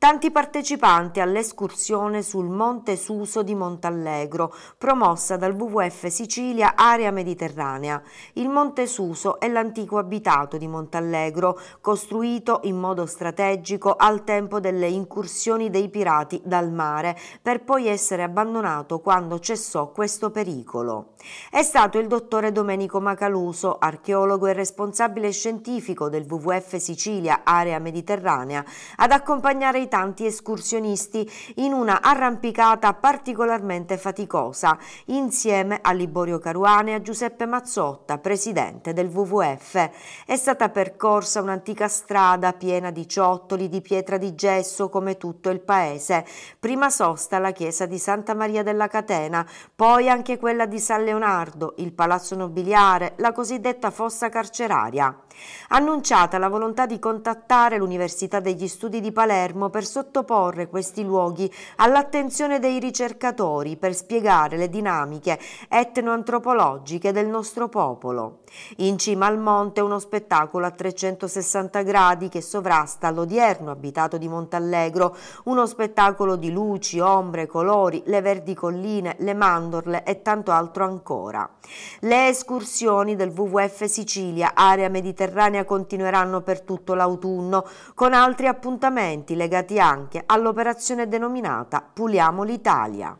Tanti partecipanti all'escursione sul Monte Suso di Montallegro, promossa dal WWF Sicilia Area Mediterranea. Il Monte Suso è l'antico abitato di Montallegro, costruito in modo strategico al tempo delle incursioni dei pirati dal mare, per poi essere abbandonato quando cessò questo pericolo. È stato il dottore Domenico Macaluso, archeologo e responsabile scientifico del WWF Sicilia Area Mediterranea, ad accompagnare i tanti escursionisti in una arrampicata particolarmente faticosa, insieme a Liborio Caruana e a Giuseppe Mazzotta, presidente del WWF. È stata percorsa un'antica strada piena di ciottoli di pietra di gesso come tutto il paese. Prima sosta la chiesa di Santa Maria della Catena, poi anche quella di San Leonardo, il palazzo nobiliare, la cosiddetta fossa carceraria. Annunciata la volontà di contattare l'Università degli Studi di Palermo per per sottoporre questi luoghi all'attenzione dei ricercatori per spiegare le dinamiche etnoantropologiche del nostro popolo. In cima al monte uno spettacolo a 360 gradi che sovrasta l'odierno abitato di Montallegro, uno spettacolo di luci, ombre, colori, le verdi colline, le mandorle e tanto altro ancora. Le escursioni del WWF Sicilia, area mediterranea, continueranno per tutto l'autunno, con altri appuntamenti legati dedicati anche all'operazione denominata Puliamo l'Italia.